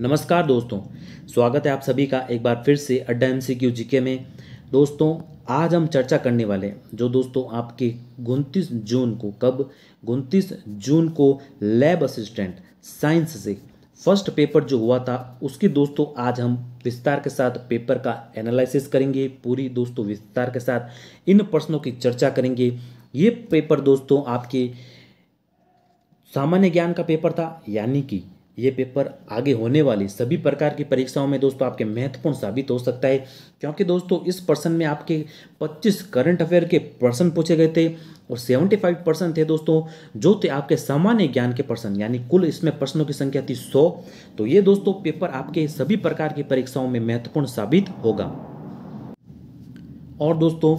नमस्कार दोस्तों स्वागत है आप सभी का एक बार फिर से अड्डा एम सी क्यू जीके में दोस्तों आज हम चर्चा करने वाले हैं जो दोस्तों आपके उनतीस जून को कब उनतीस जून को लैब असिस्टेंट साइंस से फर्स्ट पेपर जो हुआ था उसकी दोस्तों आज हम विस्तार के साथ पेपर का एनालिसिस करेंगे पूरी दोस्तों विस्तार के साथ इन प्रश्नों की चर्चा करेंगे ये पेपर दोस्तों आपके सामान्य ज्ञान का पेपर था यानी कि ये पेपर आगे होने वाली सभी प्रकार की परीक्षाओं में दोस्तों आपके महत्वपूर्ण साबित हो सकता है क्योंकि दोस्तों इस पर्सन में आपके 25 करंट अफेयर के पर्सन पूछे गए थे और 75 पर्सन थे दोस्तों जो थे आपके सामान्य ज्ञान के पर्सन यानी कुल इसमें प्रश्नों की संख्या थी 100 तो ये दोस्तों पेपर आपके सभी प्रकार की परीक्षाओं में महत्वपूर्ण साबित होगा और दोस्तों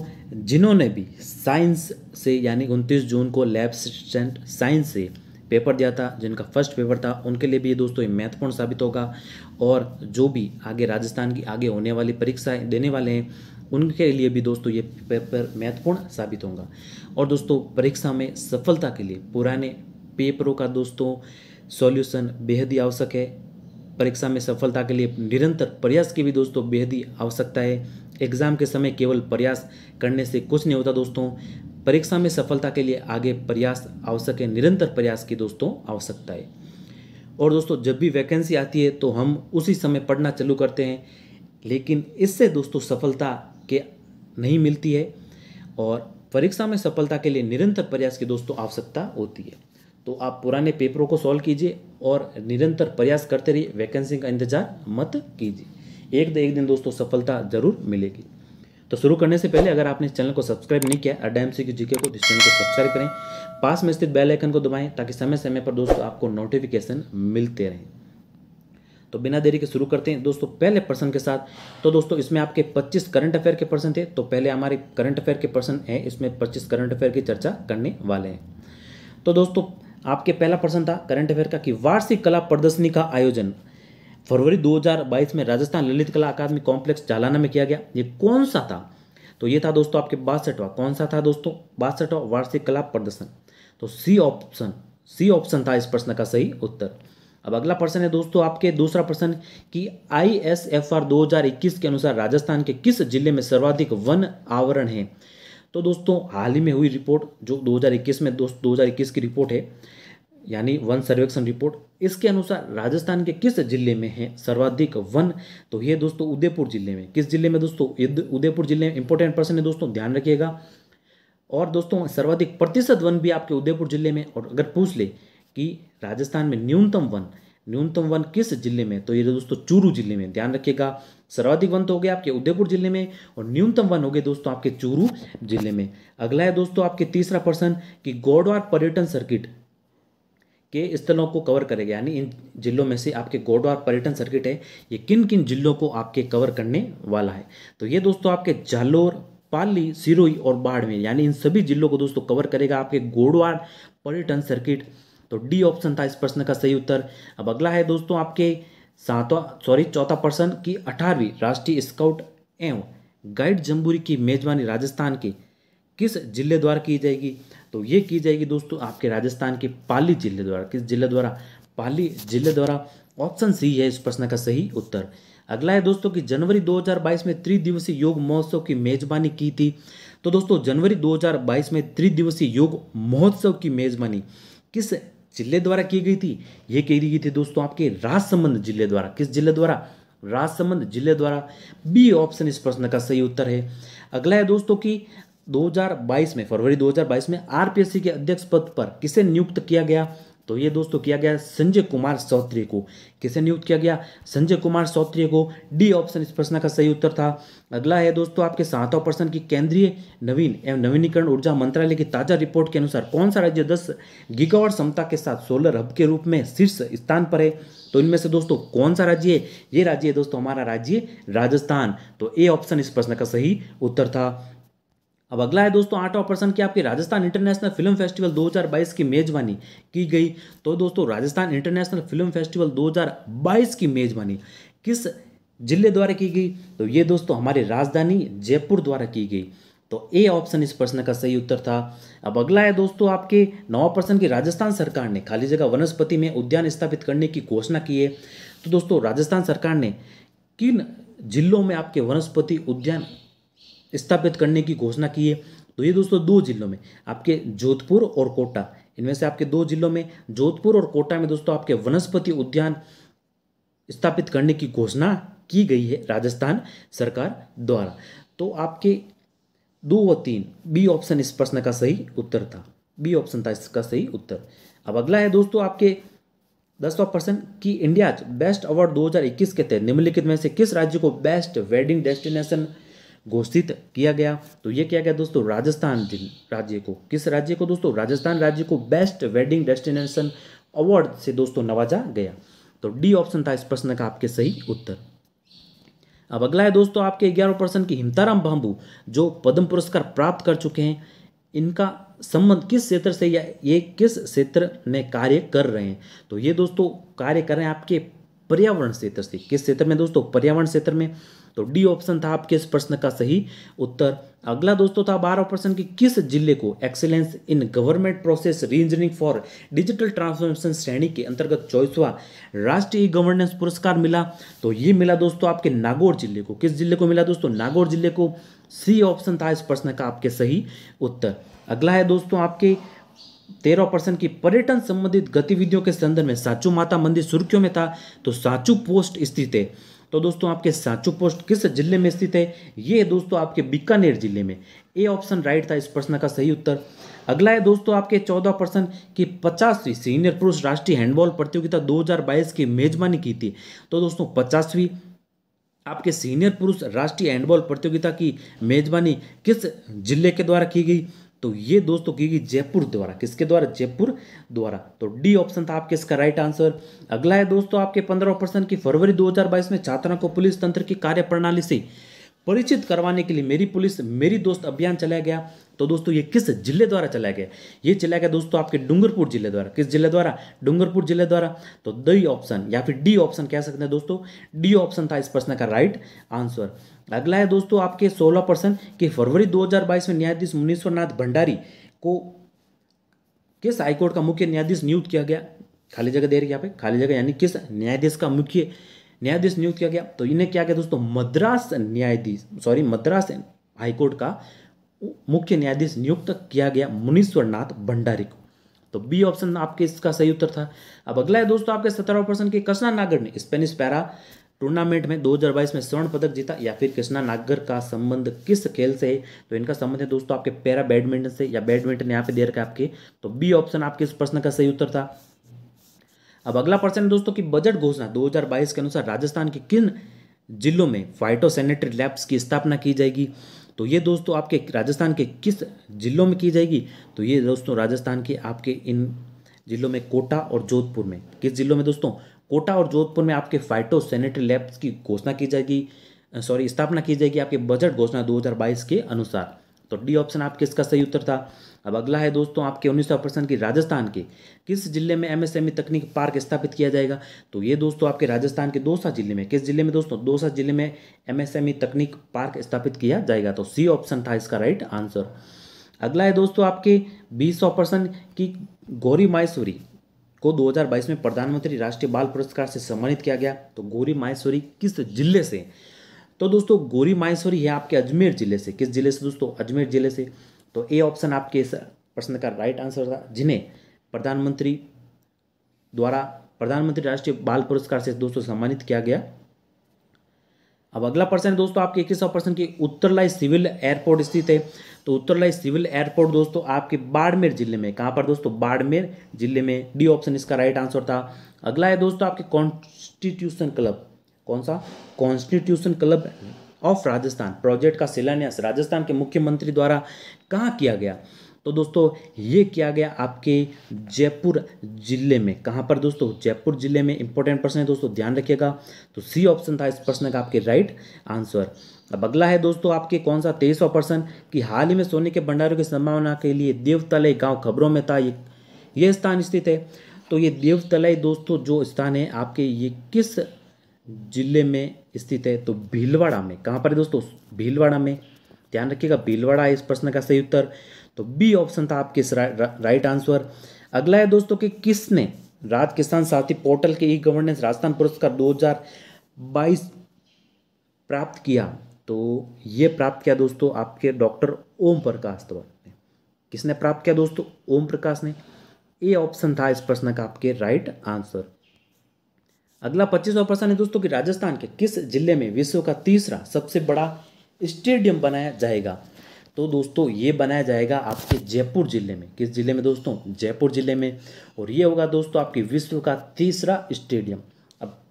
जिन्होंने भी साइंस से यानी उनतीस जून को लैब असिस्टेंट साइंस से पेपर दिया था जिनका फर्स्ट पेपर था उनके लिए भी ये दोस्तों ये महत्वपूर्ण साबित होगा और जो भी आगे राजस्थान की आगे होने वाली परीक्षाएं देने वाले हैं उनके लिए भी दोस्तों ये पेपर महत्वपूर्ण साबित होगा और दोस्तों परीक्षा में सफलता के लिए पुराने पेपरों का दोस्तों सॉल्यूशन बेहद ही आवश्यक है परीक्षा में सफलता के लिए निरंतर प्रयास की भी दोस्तों बेहद ही आवश्यकता है एग्जाम के समय केवल प्रयास करने से कुछ नहीं होता दोस्तों परीक्षा में सफलता के लिए आगे प्रयास आवश्यक है निरंतर प्रयास की दोस्तों आवश्यकता है और दोस्तों जब भी वैकेंसी आती है तो हम उसी समय पढ़ना चालू करते हैं लेकिन इससे दोस्तों सफलता के नहीं मिलती है और परीक्षा में सफलता के लिए निरंतर प्रयास की दोस्तों आवश्यकता होती है तो आप पुराने पेपरों को सॉल्व कीजिए और निरंतर प्रयास करते रहिए वैकेंसी का इंतजार मत कीजिए एक दिन एक दिन दोस्तों सफलता जरूर मिलेगी तो शुरू करने से पहले अगर आपने इस चैनल को सब्सक्राइब नहीं किया अड्डा एम सी को इस चैनल को सब्सक्राइब करें पास में स्थित बेल आइकन को दबाएं ताकि समय समय पर दोस्तों आपको नोटिफिकेशन मिलते रहें तो बिना देरी के शुरू करते हैं दोस्तों पहले पर्सन के साथ तो दोस्तों इसमें आपके पच्चीस करंट अफेयर के पर्सन थे तो पहले हमारे करंट अफेयर के पर्सन हैं इसमें पच्चीस करंट अफेयर की चर्चा करने वाले हैं तो दोस्तों आपके पहला पर्सन था करंट अफेयर का कि वार्षिक कला प्रदर्शनी का आयोजन फरवरी 2022 में राजस्थान ललित कला अकादमी कॉम्प्लेक्स जालाना में किया गया ये कौन सा था तो ये था दोस्तों आपके बासठवा कौन सा था दोस्तों बासठवा वार्षिक कला प्रदर्शन तो सी ऑप्शन सी ऑप्शन था इस प्रश्न का सही उत्तर अब अगला प्रश्न है दोस्तों आपके दूसरा प्रश्न कि आई एस एफ आर दो हजार इक्कीस के अनुसार राजस्थान के किस जिले में सर्वाधिक वन आवरण है तो दोस्तों हाल ही में हुई रिपोर्ट जो 2021 में दोस्त 2021 की रिपोर्ट है यानी वन सर्वेक्षण रिपोर्ट इसके अनुसार राजस्थान के किस जिले में है सर्वाधिक वन तो ये दोस्तों उदयपुर जिले में किस जिले में दोस्तों उदयपुर जिले में इंपॉर्टेंट पर्सन है दोस्तों ध्यान रखिएगा और दोस्तों सर्वाधिक प्रतिशत वन भी आपके उदयपुर जिले में और अगर पूछ ले कि राजस्थान में न्यूनतम वन न्यूनतम वन किस जिले में तो ये तो दोस्तों चूरू जिले में ध्यान रखिएगा सर्वाधिक वन तो हो गए आपके उदयपुर जिले में और न्यूनतम वन हो गए दोस्तों आपके चूरू जिले में अगला है दोस्तों आपके तीसरा प्रश्न कि गोडवार पर्यटन सर्किट के स्थलों को कवर करेगा यानी इन जिलों में से आपके गोडवार पर्यटन सर्किट है ये किन किन जिलों को आपके कवर करने वाला है तो ये दोस्तों आपके जालोर पाली सिरोई और बाड़मेर यानी इन सभी जिलों को दोस्तों कवर करेगा आपके गोडवार पर्यटन सर्किट तो डी ऑप्शन था इस प्रश्न का सही उत्तर अब अगला है दोस्तों आपके सातवा सॉरी चौथा प्रश्न की अठारहवीं राष्ट्रीय स्काउट एवं गाइड जम्बूरी की मेजबानी राजस्थान की किस जिले द्वारा की जाएगी तो ये की जाएगी दोस्तों आपके राजस्थान के पाली जिले द्वारा किस जिले द्वारा पाली जिले द्वारा ऑप्शन सी है इस प्रश्न का सही उत्तर अगला है दोस्तों कि जनवरी 2022 में त्रिदिवसीय योग महोत्सव की मेजबानी की थी तो दोस्तों जनवरी 2022 में त्रिदिवसीय योग महोत्सव की मेजबानी किस जिले द्वारा की गई थी ये कही गई थी दोस्तों आपके राजसमंद जिले द्वारा किस जिले द्वारा राजसमंद जिले द्वारा बी ऑप्शन इस प्रश्न का सही उत्तर है अगला है दोस्तों की 2022 में फरवरी 2022 में आरपीएससी के अध्यक्ष पद पर किसे नियुक्त किया गया तो ये दोस्तों किया गया संजय कुमार सौत्रिय को किसे नियुक्त किया गया संजय कुमार सौत्रिय को डी ऑप्शन इस प्रश्न का सही उत्तर था अगला है दोस्तों आपके सातवां प्रश्न की केंद्रीय नवीन एवं नवीनीकरण ऊर्जा मंत्रालय की ताजा रिपोर्ट के अनुसार कौन सा राज्य 10 गीगावाट क्षमता के साथ सोलर हब के रूप में शीर्ष स्थान पर है तो इनमें से दोस्तों कौन सा राज्य है ये राज्य है दोस्तों हमारा राज्य राजस्थान तो ए ऑप्शन इस प्रश्न का सही उत्तर था अब अगला है दोस्तों आठवां प्रश्न कि आपके राजस्थान इंटरनेशनल फिल्म फेस्टिवल 2022 की मेजबानी की गई तो दोस्तों राजस्थान इंटरनेशनल फिल्म फेस्टिवल 2022 की मेजबानी किस जिले द्वारा की गई तो ये दोस्तों हमारी राजधानी जयपुर द्वारा की गई तो ए ऑप्शन इस प्रश्न का सही उत्तर था अब अगला है दोस्तों आपके नवा प्रश्न की राजस्थान सरकार ने खाली जगह वनस्पति में उद्यान स्थापित करने की घोषणा की है तो दोस्तों राजस्थान सरकार ने किन जिलों में आपके वनस्पति उद्यान स्थापित करने की घोषणा की है तो ये दोस्तों दो जिलों में आपके जोधपुर और कोटा इनमें से आपके दो जिलों में जोधपुर और कोटा में दोस्तों आपके वनस्पति उद्यान स्थापित करने की घोषणा की गई है राजस्थान सरकार द्वारा तो आपके दो व तीन बी ऑप्शन इस प्रश्न का सही उत्तर था बी ऑप्शन था इसका सही उत्तर अब अगला है दोस्तों आपके दसवा प्रश्न की इंडिया बेस्ट अवार्ड 2021 के तहत निम्नलिखित में से किस राज्य को बेस्ट वेडिंग डेस्टिनेशन घोषित किया गया तो ये किया गया दोस्तों राजस्थान राज्य को किस राज्य को दोस्तों राजस्थान राज्य को बेस्ट वेडिंग डेस्टिनेशन अवार्ड से दोस्तों नवाजा गया तो डी ऑप्शन था इस प्रश्न का आपके सही उत्तर अब अगला है दोस्तों आपके ग्यारह प्रश्न की हिमताराम बाम्बू जो पद्म पुरस्कार प्राप्त कर चुके हैं इनका संबंध किस क्षेत्र से या ये किस क्षेत्र में कार्य कर रहे हैं तो ये दोस्तों कार्य कर रहे हैं आपके पर्यावरण क्षेत्र से किस क्षेत्र में दोस्तों पर्यावरण क्षेत्र में तो डी ऑप्शन था आपके इस प्रश्न का सही उत्तर अगला दोस्तों था बारह प्रश्न की किस जिले को excellence in government process re engineering for digital transformation श्रेणी के अंतर्गत चौबीसवा राष्ट्रीय गवर्नेंस पुरस्कार मिला तो ये मिला दोस्तों आपके नागौर जिले को किस जिले को मिला दोस्तों नागौर जिले को सी ऑप्शन था इस प्रश्न का आपके सही उत्तर अगला है दोस्तों आपके तेरह परसेंट की पर्यटन संबंधित गतिविधियों के संदर्भ में साचू माता मंदिर सुर्खियों में था तो साचू पोस्ट स्थित है तो दोस्तों आपके सांचू पोस्ट किस जिले में स्थित है ये दोस्तों आपके बीकानेर जिले में ए ऑप्शन राइट था इस प्रश्न का सही उत्तर अगला है दोस्तों आपके चौदह प्रश्न की पचासवीं सीनियर पुरुष राष्ट्रीय हैंडबॉल प्रतियोगिता 2022 की मेजबानी की थी तो दोस्तों पचासवीं आपके सीनियर पुरुष राष्ट्रीय हैंडबॉल प्रतियोगिता की मेजबानी किस जिले के द्वारा की गई तो ये दोस्तों की गई जयपुर द्वारा किसके द्वारा जयपुर द्वारा तो डी ऑप्शन था आपके इसका राइट आंसर अगला है दोस्तों आपके पंद्रह ऑपरेशन की फरवरी 2022 में छात्रा को पुलिस तंत्र की कार्यप्रणाली से परिचित करवाने के लिए मेरी पुलिस मेरी दोस्त अभियान चलाया गया तो दोस्तों ये किस जिले द्वारा चलाया गया ये चलाया गया दोस्तों आपके डूंगरपुर जिले द्वारा किस जिले द्वारा डूंगरपुर जिले द्वारा तो दई ऑप्शन या फिर डी ऑप्शन कह सकते हैं दोस्तों डी ऑप्शन था इस प्रश्न का राइट आंसर अगला है दोस्तों आपके सोलह परसेंट कि फरवरी 2022 में न्यायाधीश मुनीश्वर नाथ भंडारी को किस हाईकोर्ट का मुख्य न्यायाधीश नियुक्त किया गया खाली जगह दे रही है यहाँ पे खाली जगह यानी किस न्यायाधीश का मुख्य न्यायाधीश नियुक्त किया गया तो इन्हें क्या किया दोस्तों मद्रास न्यायाधीश सॉरी मद्रास हाईकोर्ट का मुख्य न्यायाधीश नियुक्त किया गया मुनीश्वर नाथ भंडारी को तो बी ऑप्शन आपके इसका सही उत्तर था अब अगला है दोस्तों आपके सत्रह परसेंट के कसना नागर ने स्पेनिश पैरा टूर्नामेंट में 2022 में स्वर्ण पदक जीता या फिर कृष्णा नागर का संबंध किस खेल से है तो इनका संबंध है दोस्तों आपके पैरा बैडमिंटन से या बैडमिंटन यहाँ पे दे रखा है आपके तो बी ऑप्शन आपके इस प्रश्न का सही उत्तर था अब अगला प्रश्न है दोस्तों की बजट घोषणा दो के अनुसार राजस्थान के किन जिलों में फाइटोसैनिटरी लैब्स की स्थापना की जाएगी तो ये दोस्तों आपके राजस्थान के किस जिलों में की जाएगी तो ये दोस्तों राजस्थान के आपके इन जिलों में कोटा और जोधपुर में किस जिलों में दोस्तों कोटा और जोधपुर में आपके फाइटो सैनिटरी लैब्स की घोषणा की जाएगी सॉरी स्थापना की जाएगी आपके बजट घोषणा 2022 के अनुसार तो डी ऑप्शन आपके इसका सही उत्तर था अब अगला है दोस्तों आपके उन्नीस परसेंट की राजस्थान के किस जिले में एमएसएमई e तकनीक पार्क स्थापित किया जाएगा तो ये दोस्तों आपके राजस्थान के दोसा जिले में किस जिले में दोस्तों दोसा जिले में एमएसएमई e तकनीक पार्क स्थापित किया जाएगा तो सी ऑप्शन था इसका राइट आंसर अगला है दोस्तों आपके बीस परसेंट की गौरी माहेश्वरी को 2022 में प्रधानमंत्री राष्ट्रीय बाल पुरस्कार से सम्मानित किया गया तो गोरी माहेश्वरी किस जिले से तो दोस्तों गोरी माहेश्वरी है आपके अजमेर जिले से किस जिले से दोस्तों अजमेर जिले से तो ए ऑप्शन आपके प्रश्न का राइट आंसर था जिन्हें प्रधानमंत्री द्वारा प्रधानमंत्री राष्ट्रीय बाल पुरस्कार से दोस्तों सम्मानित किया गया अब अगला प्रश्न दोस्तों आपके इक्कीसवा प्रश्न की उत्तरलाई सिविल एयरपोर्ट स्थित है तो उत्तरलाई सिविल एयरपोर्ट दोस्तों आपके बाड़मेर जिले में कहाँ पर दोस्तों बाड़मेर जिले में डी ऑप्शन इसका राइट आंसर था अगला है दोस्तों आपके कॉन्स्टिट्यूशन क्लब कौन सा constitution club of Rajasthan project का शिलान्यास राजस्थान के मुख्यमंत्री द्वारा कहाँ किया गया तो दोस्तों ये किया गया आपके जयपुर जिले में कहाँ पर दोस्तों जयपुर जिले में इंपॉर्टेंट प्रश्न है दोस्तों ध्यान रखिएगा तो सी ऑप्शन था इस प्रश्न का आपके राइट आंसर अब अगला है दोस्तों आपके कौन सा तेईसवा प्रश्न कि हाल ही में सोने के भंडारों की संभावना के लिए देवतलय गांव खबरों में था ये स्थान स्थित है तो ये देवतलय दोस्तों जो स्थान है आपके ये किस जिले में स्थित है तो भीलवाड़ा में कहाँ पर है दोस्तों भीलवाड़ा में ध्यान रखिएगा भीलवाड़ा इस प्रश्न का सही उत्तर तो बी ऑप्शन था आपके रा, रा, राइट आंसर अगला है दोस्तों कि किसने राज किसान साथी पोर्टल के ई गवर्नेंस राजस्थान पुरस्कार 2022 प्राप्त किया तो ये प्राप्त किया दोस्तों आपके डॉक्टर ओम प्रकाश द्वारा तो किसने प्राप्त किया दोस्तों ओम प्रकाश ने ए ऑप्शन था इस प्रश्न का आपके राइट आंसर अगला पच्चीसवा प्रश्न है दोस्तों कि राजस्थान के किस जिले में विश्व का तीसरा सबसे बड़ा स्टेडियम बनाया जाएगा तो दोस्तों ये बनाया जाएगा आपके जयपुर जिले में किस जिले में दोस्तों जयपुर जिले में और ये होगा दोस्तों आपके विश्व का तीसरा स्टेडियम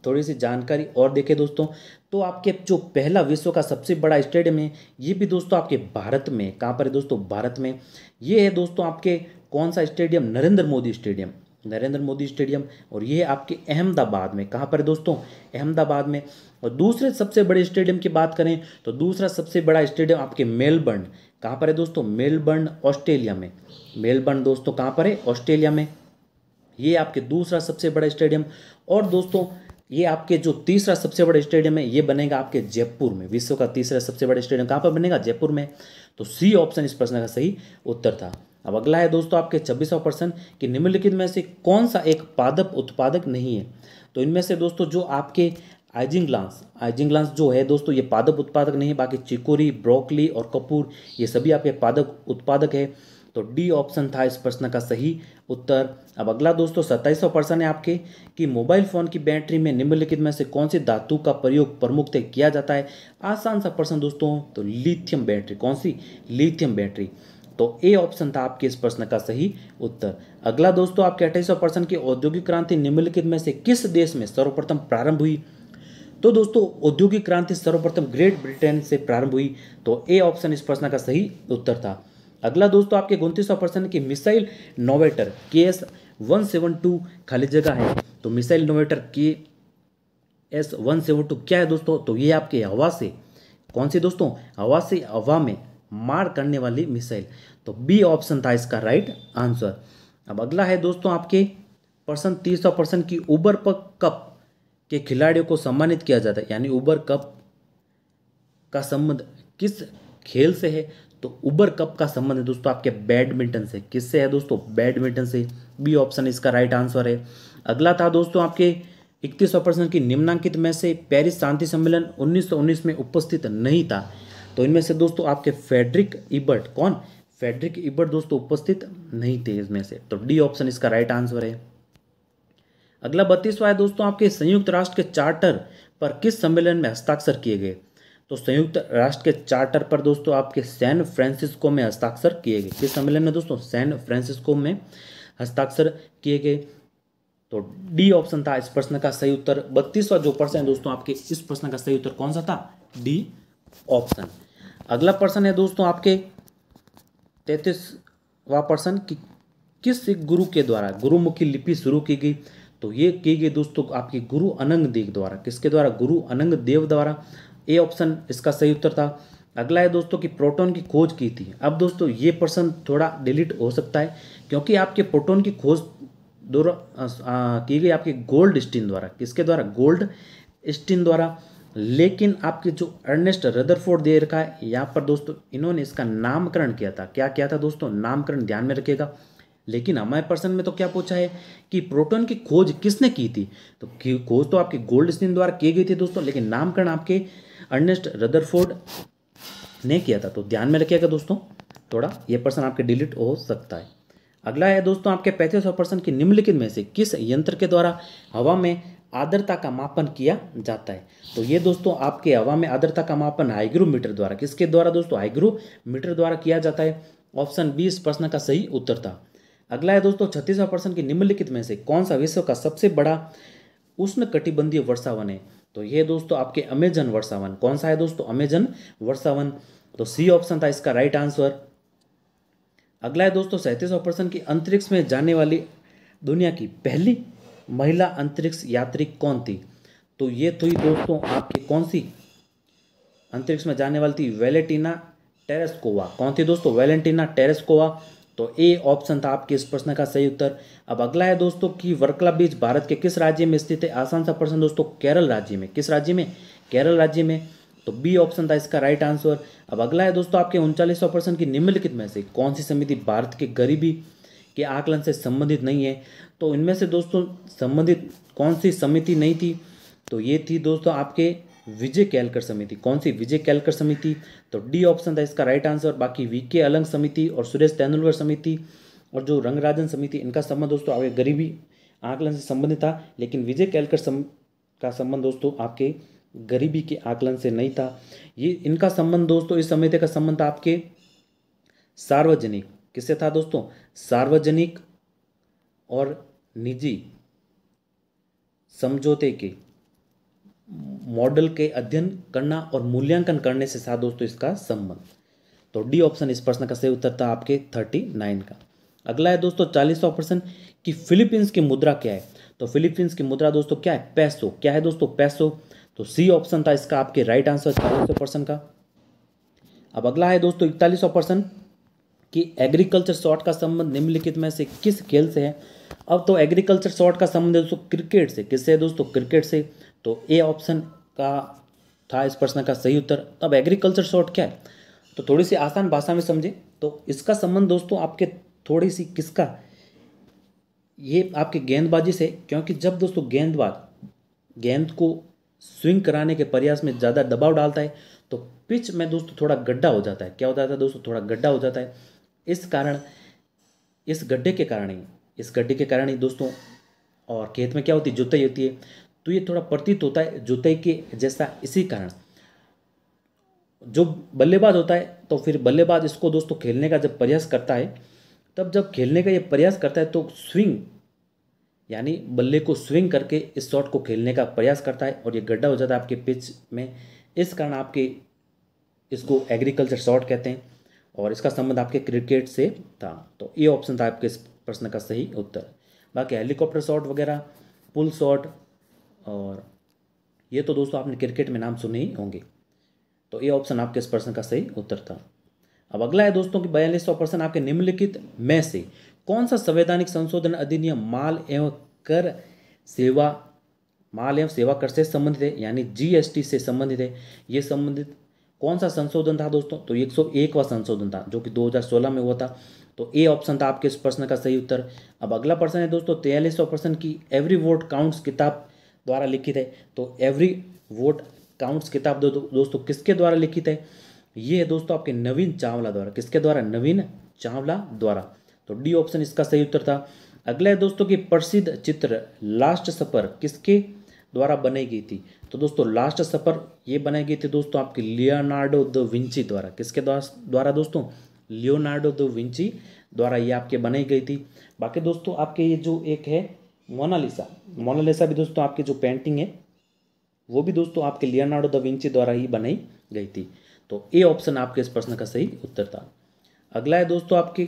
थोड़ी सी जानकारी और देखें दोस्तों तो आपके जो पहला विश्व का सबसे बड़ा स्टेडियम है ये भी दोस्तों आपके भारत में कहाँ पर है दोस्तों भारत में ये है दोस्तों आपके कौन सा stadium Narendra Modi stadium Narendra Modi stadium और ये आपके अहमदाबाद में कहाँ पर है दोस्तों अहमदाबाद में और दूसरे सबसे बड़े स्टेडियम की बात करें तो दूसरा सबसे बड़ा स्टेडियम आपके मेलबर्न कहाँ पर है दोस्तों मेलबर्न ऑस्ट्रेलिया में मेलबर्न दोस्तों कहाँ पर है ऑस्ट्रेलिया में ये आपके दूसरा सबसे बड़ा स्टेडियम और दोस्तों ये आपके जो तीसरा सबसे बड़ा स्टेडियम है ये बनेगा आपके जयपुर में विश्व का तीसरा सबसे बड़ा स्टेडियम कहाँ पर बनेगा जयपुर में तो सी ऑप्शन इस प्रश्न का सही उत्तर था अब अगला है दोस्तों आपके छब्बीसवा प्रश्न कि निम्नलिखित में से कौन सा एक पादप उत्पादक नहीं है तो इनमें से दोस्तों जो आपके आइजिंग्लांस आइजिंग्लांस जो है दोस्तों ये पादप उत्पादक नहीं है बाकी चिकोरी ब्रोकली और कपूर ये सभी आपके पादक उत्पादक है तो डी ऑप्शन था इस प्रश्न का सही उत्तर अब अगला दोस्तों सत्ताईसवा प्रश्न है आपके कि मोबाइल फ़ोन की बैटरी में निम्नलिखित में से कौन सी धातु का प्रयोग प्रमुखतः किया जाता है आसान सा प्रश्न दोस्तों तो लिथियम बैटरी कौन सी लिथियम बैटरी तो ए ऑप्शन था आपके इस प्रश्न का सही उत्तर अगला दोस्तों आपके अट्ठाईसवा प्रश्न की औद्योगिक क्रांति निम्नलिखित में से किस देश में सर्वप्रथम प्रारंभ हुई तो दोस्तों औद्योगिक क्रांति सर्वप्रथम ग्रेट ब्रिटेन से प्रारंभ हुई तो ए ऑप्शन इस प्रश्न का सही उत्तर था अगला दोस्तों तो आपके उनतीस परसेंट की मिसाइल नोवेटर के एस वन सेवन टू खाली जगह है तो मिसाइल नोवेटर के एस वन सेवन टू क्या है दोस्तों तो ये आपके हवा से कौन सी दोस्तों हवा से हवा में मार करने वाली मिसाइल तो बी ऑप्शन था इसका राइट आंसर अब अगला है दोस्तों आपके पर्सन तीसरा पर्सन की उबर पर कप के खिलाड़ियों को सम्मानित किया जाता है यानी उबर कप का संबंध किस खेल से है तो उबर कप का संबंध है दोस्तों आपके बैडमिंटन से किससे है दोस्तों बैडमिंटन से बी ऑप्शन इसका राइट आंसर है अगला था दोस्तों आपके इकतीस ऑपरेशन की निम्नांकित में से पेरिस शांति सम्मेलन उन्नीस में उपस्थित नहीं था तो इनमें से दोस्तों आपके फेडरिक इबर्ट कौन फेडरिक इबर्ट दोस्तों उपस्थित नहीं थे इसमें से तो डी ऑप्शन इसका राइट आंसर है अगला बत्तीसवा है दोस्तों आपके संयुक्त राष्ट्र के चार्टर पर किस सम्मेलन में हस्ताक्षर किए गए तो संयुक्त राष्ट्र के चार्टर पर दोस्तों आपके सैन फ्रांसिस्को में हस्ताक्षर किए गए किस सम्मेलन में दोस्तों सैन फ्रांसिस्को में हस्ताक्षर किए गए तो डी ऑप्शन था इस प्रश्न का सही उत्तर बत्तीसवा जो प्रश्न है दोस्तों आपके इस प्रश्न का सही उत्तर कौन सा था डी ऑप्शन अगला प्रश्न है दोस्तों आपके तैतीसवा प्रश्न कि किस गुरु के द्वारा गुरुमुखी लिपि शुरू की गई तो ये की गई दोस्तों आपके गुरु अनंग देव द्वारा किसके द्वारा गुरु अनंग देव द्वारा ए ऑप्शन इसका सही उत्तर था अगला है दोस्तों कि प्रोटॉन की खोज की थी अब दोस्तों ये प्रश्न थोड़ा डिलीट हो सकता है क्योंकि आपके प्रोटॉन की खोज द्वारा की गई आपके गोल्ड स्टीन द्वारा किसके द्वारा गोल्ड स्टीन द्वारा लेकिन आपके जो अर्नेस्ट रदरफोर्ड दे रखा है यहाँ पर दोस्तों इन्होंने इसका नामकरण किया था क्या किया था दोस्तों नामकरण ध्यान में रखिएगा लेकिन हमारे प्रश्न में तो क्या पूछा है कि प्रोटॉन की खोज किसने की थी तो खोज तो आपके गोल्ड स्टीन द्वारा की गई थी दोस्तों लेकिन नामकरण आपके अर्नेस्ट रदरफोर्ड ने किया था तो ध्यान में रखिएगा दोस्तों थोड़ा ये पर्सन आपके डिलीट हो सकता है अगला है दोस्तों आपके पैंतीस पर्सन की निम्नलिखित में से किस यंत्र के द्वारा हवा में आदरता का मापन किया जाता है तो ये दोस्तों आपके हवा में आदरता का मापन हाइग्रोमीटर द्वारा किसके द्वारा दोस्तों हाइग्रोमीटर द्वारा किया जाता है ऑप्शन बी इस प्रश्न का सही उत्तर था अगला है दोस्तों छत्तीसवा पर्सन की निम्नलिखित में से कौन सा विश्व का सबसे बड़ा उष्ण कटिबंधीय वर्षावन है तो ये दोस्तों आपके अमेजन वर्षा वन कौन सा है दोस्तों अमेजन वर्षा वन तो सी ऑप्शन था इसका राइट आंसर अगला है दोस्तों सैंतीस प्रश्न की अंतरिक्ष में जाने वाली दुनिया की पहली महिला अंतरिक्ष यात्री कौन थी तो ये थी दोस्तों आपकी कौन सी अंतरिक्ष में जाने वाली थी वेलेटिना टेरेस्कोवा कौन थी दोस्तों वेलेंटिना टेरेस्कोवा तो ए ऑप्शन था आपके इस प्रश्न का सही उत्तर अब अगला है दोस्तों कि वर्कला बीच भारत के किस राज्य में स्थित है आसान सा प्रश्न दोस्तों केरल राज्य में किस राज्य में केरल राज्य में तो बी ऑप्शन था इसका राइट आंसर अब अगला है दोस्तों आपके सौ प्रश्न की निम्नलिखित में से कौन सी समिति भारत के गरीबी के आकलन से संबंधित नहीं है तो इनमें से दोस्तों संबंधित कौन सी समिति नहीं थी तो ये थी दोस्तों आपके विजय कैलकर समिति कौन सी विजय कैलकर समिति तो डी ऑप्शन था इसका राइट आंसर बाकी वी के अलंग समिति और सुरेश तेंदुलकर समिति और जो रंगराजन समिति इनका संबंध दोस्तों आगे गरीबी आकलन से संबंधित था लेकिन विजय कैलकर सम का संबंध दोस्तों आपके गरीबी के आकलन से नहीं था ये इनका संबंध दोस्तों इस समिति का संबंध था आपके सार्वजनिक किससे था दोस्तों सार्वजनिक और निजी समझौते के मॉडल के अध्ययन करना और मूल्यांकन करने से साथ दोस्तों इसका संबंध तो डी ऑप्शन इस प्रश्न का सही उत्तर था आपके थर्टी नाइन का अगला है दोस्तों चालीसवा प्रश्न कि फिलीपींस की मुद्रा क्या है तो फिलीपींस की मुद्रा दोस्तों क्या है पैसो क्या है दोस्तों पैसो तो सी ऑप्शन था इसका आपके राइट आंसर चालीसवा प्रश्न का अब अगला है दोस्तों इकतालीसवा प्रश्न कि एग्रीकल्चर शॉर्ट का संबंध निम्नलिखित में से किस खेल से है अब तो एग्रीकल्चर शॉर्ट का संबंध है दोस्तों क्रिकेट से किससे है दोस्तों क्रिकेट से तो ए ऑप्शन का था इस प्रश्न का सही उत्तर अब एग्रीकल्चर शॉर्ट क्या है तो थोड़ी सी आसान भाषा में समझे तो इसका संबंध दोस्तों आपके थोड़ी सी किसका ये आपके गेंदबाजी से क्योंकि जब दोस्तों गेंदबाज गेंद को स्विंग कराने के प्रयास में ज़्यादा दबाव डालता है तो पिच में दोस्तों थोड़ा गड्ढा हो जाता है क्या हो जाता है दोस्तों थोड़ा गड्ढा हो जाता है इस कारण इस गड्ढे के कारण ही इस गड्ढे के कारण ही दोस्तों और खेत में क्या होती है जुताई होती है तो ये थोड़ा प्रतीत होता है जुताई के जैसा इसी कारण जो बल्लेबाज होता है तो फिर बल्लेबाज इसको दोस्तों खेलने का जब प्रयास करता है तब जब खेलने का ये प्रयास करता है तो स्विंग यानी बल्ले को स्विंग करके इस शॉट को खेलने का प्रयास करता है और ये गड्ढा हो जाता है आपके पिच में इस कारण आपके इसको एग्रीकल्चर शॉट कहते हैं और इसका संबंध आपके क्रिकेट से था तो ये ऑप्शन था आपके इस प्रश्न का सही उत्तर बाकी हेलीकॉप्टर शॉट वगैरह पुल शॉट और ये तो दोस्तों आपने क्रिकेट में नाम सुने ही होंगे तो ये ऑप्शन आपके इस प्रश्न का सही उत्तर था अब अगला है दोस्तों कि बयालीस सौ प्रश्न आपके निम्नलिखित में से कौन सा संवैधानिक संशोधन अधिनियम माल एवं कर सेवा माल एवं सेवा कर से संबंधित है यानी जीएसटी से संबंधित है ये संबंधित कौन सा संशोधन था दोस्तों तो एक सौ एकवा संशोधन था जो कि 2016 में हुआ था तो ए ऑप्शन था आपके इस प्रश्न का सही उत्तर अब अगला प्रश्न है दोस्तों तेयालीसवा प्रश्न की एवरी वोट काउंट्स किताब द्वारा लिखित है तो एवरी वोट काउंट्स किताब दो, दो, दोस्तों किसके द्वारा लिखित है ये है दोस्तों आपके नवीन चावला द्वारा किसके द्वारा नवीन चावला द्वारा तो डी ऑप्शन इसका सही उत्तर था अगला है दोस्तों की प्रसिद्ध चित्र लास्ट सफर किसके द्वारा बनाई गई थी तो दोस्तों लास्ट सफर ये बनाई गई थी दोस्तों आपकी लियोनार्डो द विंची द्वारा किसके द्वारा दोस्तों लियोनार्डो द विंची द्वारा ये आपके बनाई गई थी बाकी दोस्तों आपके ये जो एक है मोनालिसा मोनालिसा भी दोस्तों आपकी जो पेंटिंग है वो भी दोस्तों आपके लियोनार्डो द विंची द्वारा ही बनाई गई थी तो ए ऑप्शन आपके इस प्रश्न का सही उत्तर था अगला है दोस्तों आपकी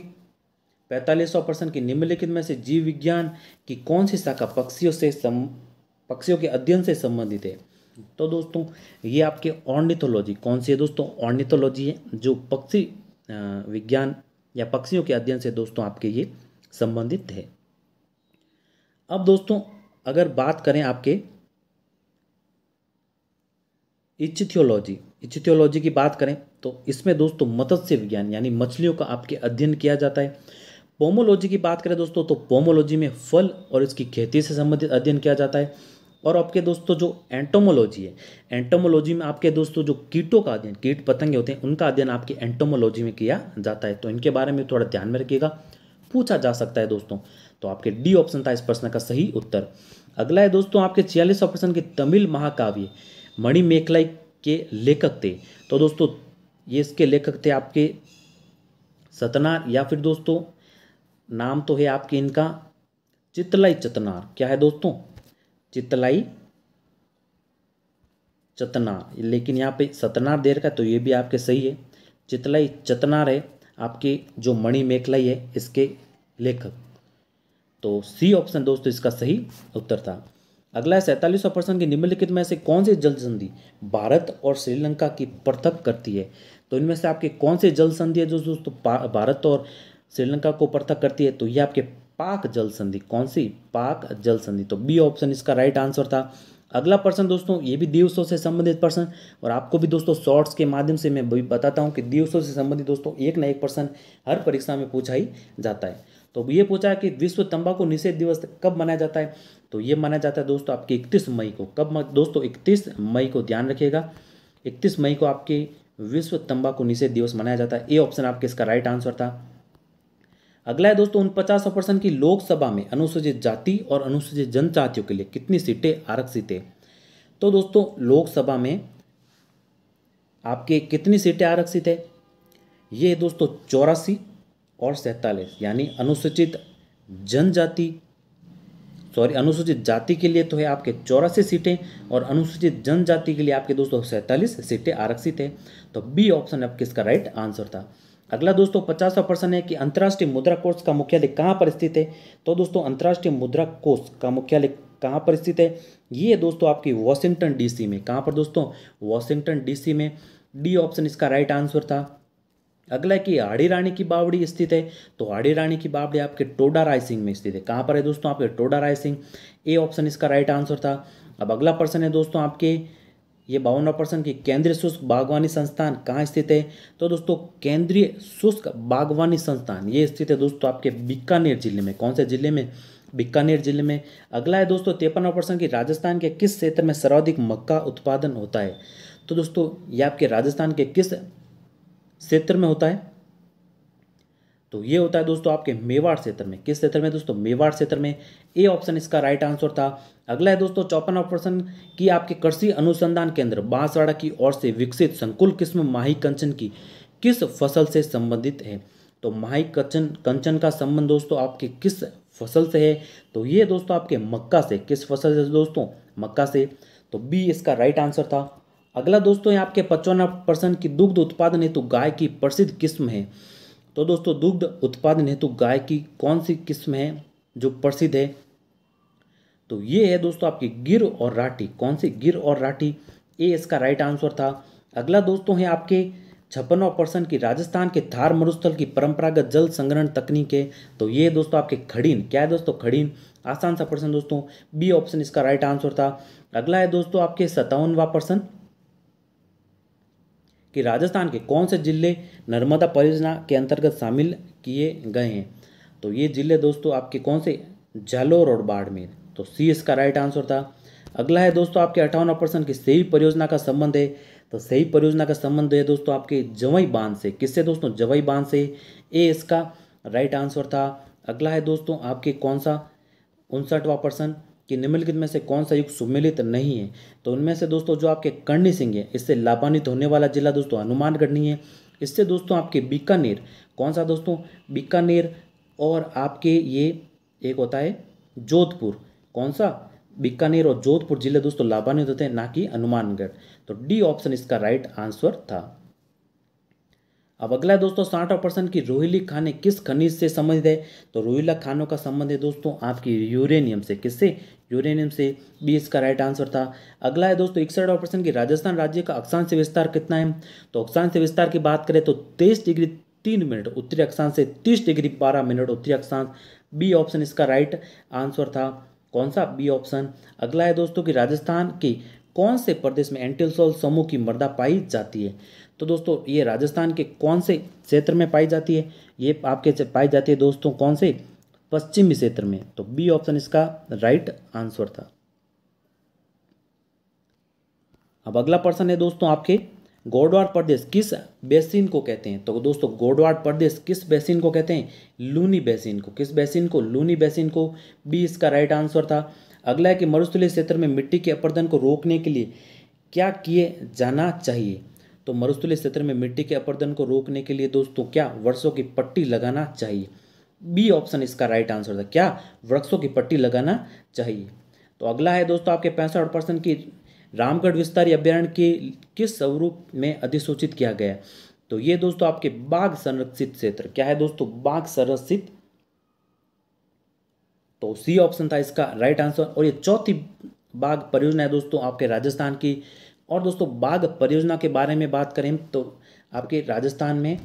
पैंतालीस सौ परसेंट की निम्नलिखित में से जीव विज्ञान की कौन सी शाखा पक्षियों से सम पक्षियों के अध्ययन से संबंधित है तो दोस्तों ये आपके ऑर्निथोलॉजी कौन सी है दोस्तों ऑर्निथोलॉजी है जो पक्षी विज्ञान या पक्षियों के अध्ययन से दोस्तों आपके ये संबंधित है अब दोस्तों अगर बात करें आपके इचिथियोलॉजी इच्छिथियोलॉजी की बात करें तो इसमें दोस्तों मत्स्य विज्ञान यानी मछलियों का आपके अध्ययन किया जाता है पोमोलॉजी की बात करें दोस्तों तो पोमोलॉजी में फल और इसकी खेती से संबंधित अध्ययन किया जाता है और आपके दोस्तों जो एंटोमोलॉजी है एंटोमोलॉजी में आपके दोस्तों जो कीटों का अध्ययन कीट पतंगे होते हैं उनका अध्ययन आपके एंटोमोलॉजी में किया जाता है तो इनके बारे में थोड़ा ध्यान में रखिएगा पूछा जा सकता है दोस्तों तो आपके डी ऑप्शन था इस प्रश्न का सही उत्तर अगला है दोस्तों आपके छियालीस ऑप्शन के तमिल महाकाव्य मणिमेखलाई के लेखक थे तो दोस्तों ये इसके लेखक थे आपके सतनार या फिर दोस्तों नाम तो है आपके इनका चितलाई चतनार क्या है दोस्तों चितलाई चतनार लेकिन यहाँ पे सतनार देर का तो ये भी आपके सही है चितलाई चतनार है आपके जो मणि मेखलाई है इसके लेखक तो सी ऑप्शन दोस्तों इसका सही उत्तर था अगला सैंतालीस सैंतालीसवा प्रश्न की निम्नलिखित में से कौन सी जल संधि भारत और श्रीलंका की पृथक करती है तो इनमें से आपके कौन से जल संधि है जो दोस्तों भारत और श्रीलंका को पृथक करती है तो ये आपके पाक जल संधि कौन सी पाक जल संधि तो बी ऑप्शन इसका राइट आंसर था अगला प्रश्न दोस्तों ये भी दिवसों से संबंधित प्रश्न और आपको भी दोस्तों शॉर्ट्स के माध्यम से मैं बताता हूँ कि दिवसों से संबंधित दोस्तों एक ना एक प्रश्न हर परीक्षा में पूछा ही जाता है तो ये पूछा कि विश्व तंबाकू निषेध दिवस कब मनाया जाता है तो ये मनाया जाता है दोस्तों आपके इकतीस मई को कब दोस्तों इकतीस मई को ध्यान रखिएगा इकतीस मई को आपके विश्व तंबाकू निषेध दिवस मनाया जाता है ए ऑप्शन आपके इसका राइट आंसर था अगला है दोस्तों उन पचास परसेंट की लोकसभा में अनुसूचित जाति और अनुसूचित जनजातियों के लिए कितनी सीटें आरक्षित है तो दोस्तों लोकसभा में आपके कितनी सीटें आरक्षित है ये दोस्तों चौरासी और सैंतालीस यानी अनुसूचित जनजाति सॉरी अनुसूचित जाति के लिए तो है आपके चौरासी सीटें और अनुसूचित जनजाति के लिए आपके दोस्तों सैंतालीस सीटें आरक्षित तो है तो बी ऑप्शन आपके इसका राइट आंसर था अगला दोस्तों पचासवा प्रश्न है कि अंतर्राष्ट्रीय मुद्रा कोष का मुख्यालय कहाँ पर स्थित है तो दोस्तों अंतर्राष्ट्रीय मुद्रा कोष का मुख्यालय कहाँ पर स्थित है ये दोस्तों आपकी वॉशिंगटन डीसी में कहाँ पर दोस्तों वॉशिंगटन डीसी में डी ऑप्शन इसका राइट आंसर था अगला कि आड़ी रानी की बावड़ी स्थित है तो आड़ी रानी की बावड़ी आपके टोडा रायसिंह में स्थित है कहाँ पर है दोस्तों आपके टोडा रायसिंह ए ऑप्शन इसका राइट आंसर था अब अगला प्रश्न है दोस्तों आपके ये बावनवा प्रश्न की केंद्रीय शुष्क बागवानी संस्थान कहाँ स्थित है तो दोस्तों केंद्रीय शुष्क बागवानी संस्थान ये स्थित है दोस्तों आपके बीकानेर जिले में कौन से जिले में बीकानेर जिले में अगला है दोस्तों तिरपनवा प्रश्न की राजस्थान के किस क्षेत्र में सर्वाधिक मक्का उत्पादन होता है तो दोस्तों ये आपके राजस्थान के किस क्षेत्र में होता है तो ये होता है दोस्तों आपके मेवाड़ क्षेत्र में किस क्षेत्र में दोस्तों मेवाड़ क्षेत्र में ए ऑप्शन इसका राइट आंसर था अगला है दोस्तों चौपन ऑप्शन की आपके कृषि अनुसंधान केंद्र बांसवाड़ा की ओर से विकसित संकुल किस्म माही कंचन की किस फसल से संबंधित है तो माही कंचन कंचन का संबंध दोस्तों आपके किस फसल से है तो ये दोस्तों आपके मक्का से किस फसल से दोस्तों मक्का से तो बी इसका राइट आंसर था अगला दोस्तों है आपके पचपन परसेंट की दुग्ध उत्पादन हेतु गाय की प्रसिद्ध किस्म है तो दोस्तों दुग्ध उत्पादन हेतु गाय की कौन सी किस्म है जो प्रसिद्ध है तो ये है दोस्तों आपकी गिर और राठी कौन सी गिर और राठी ये इसका राइट आंसर था अगला दोस्तों है आपके छप्पनवा परसेंट की राजस्थान के थार मरुस्थल की परंपरागत जल संग्रहण तकनीक है तो ये दोस्तों आपके खड़ीन क्या है दोस्तों खड़ीन आसान सा प्रश्न दोस्तों बी ऑप्शन इसका राइट आंसर था अगला है दोस्तों आपके सत्तावनवा परसेंट कि राजस्थान के कौन से ज़िले नर्मदा परियोजना के अंतर्गत शामिल किए गए हैं तो ये ज़िले दोस्तों आपके कौन से जालोर और बाड़मेर तो सी इसका राइट आंसर था अगला है दोस्तों आपके अठावन परसेंट की सही परियोजना का संबंध है तो सही परियोजना का संबंध है दोस्तों आपके जवई बांध से किससे दोस्तों जवई बांध से ए इसका राइट आंसर था अगला है दोस्तों आपके कौन सा उनसठवा परसेंट कि निम्नलिखित में से कौन सा युग सुमिलित नहीं है तो उनमें से दोस्तों जो आपके कर्णी सिंह है इससे लाभान्वित होने वाला जिला दोस्तों हनुमानगढ़ नहीं है इससे दोस्तों आपके बीकानेर कौन सा दोस्तों बीकानेर और आपके ये एक होता है जोधपुर कौन सा बीकानेर और जोधपुर जिले दोस्तों लाभान्वित होते हैं ना कि हनुमानगढ़ तो डी ऑप्शन इसका राइट आंसर था अब अगला है दोस्तों साठ परसेंट की रोहिली खाने किस खनिज से संबंधित है तो रोहिला खानों का संबंध है दोस्तों आपकी यूरेनियम से किससे यूरेनियम से बी इसका राइट आंसर था अगला है दोस्तों इकसठ परसेंट की राजस्थान राज्य का अक्षांश विस्तार कितना है तो अक्षांश विस्तार की बात करें तो तेईस डिग्री तीन मिनट उत्तरी अक्षांश से तीस डिग्री बारह मिनट उत्तरी अक्षांश बी ऑप्शन इसका राइट आंसर था कौन सा बी ऑप्शन अगला है दोस्तों कि राजस्थान की कौन से प्रदेश में एंटीसोल समूह की मर्दा पाई जाती है तो दोस्तों ये राजस्थान के कौन से क्षेत्र में पाई जाती है ये आपके पाई जाती है दोस्तों कौन से पश्चिमी क्षेत्र में तो बी ऑप्शन इसका राइट आंसर था अब अगला प्रश्न है दोस्तों आपके गोडवाड़ प्रदेश किस बेसिन को कहते हैं तो दोस्तों गोडवाड़ प्रदेश किस बेसिन को कहते हैं लूनी बेसिन को किस बेसिन को लूनी बेसिन को बी इसका राइट आंसर था अगला है कि मरुस्थली क्षेत्र में मिट्टी के अपर्दन को रोकने के लिए क्या किए जाना चाहिए तो मरुस्थली क्षेत्र में मिट्टी के अपर्दन को रोकने के लिए दोस्तों क्या वर्षों की पट्टी लगाना चाहिए बी ऑप्शन इसका राइट आंसर था क्या वृक्षों की पट्टी लगाना चाहिए तो अगला है दोस्तों आपके पैंसठ परसेंट की रामगढ़ विस्तार अभ्यारण्य के किस स्वरूप में अधिसूचित किया गया तो ये दोस्तों आपके बाघ संरक्षित क्षेत्र क्या है दोस्तों बाघ संरक्षित तो सी ऑप्शन था इसका राइट आंसर और ये चौथी बाघ परियोजना है दोस्तों आपके राजस्थान की और दोस्तों बाघ परियोजना के बारे में बात करें तो आपके राजस्थान में